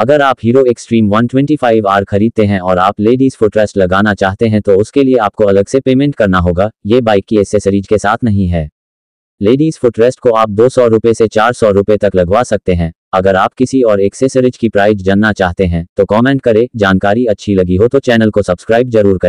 अगर आप hero extreme 125 are खरीदते हैं और आप लेडीज फुटरेस्ट लगाना चाहते हैं तो उसके लिए आपको अलग से पेमेंट करना होगा ये बाइक की एसेसरीज के साथ नहीं है लेडीज फुटरेस्ट को आप दो सौ रुपये से चार सौ रुपये तक लगवा सकते हैं अगर आप किसी और एक्सेसरीज की प्राइस जानना चाहते हैं तो कमेंट करें जानकारी अच्छी लगी हो तो चैनल को सब्सक्राइब जरूर करें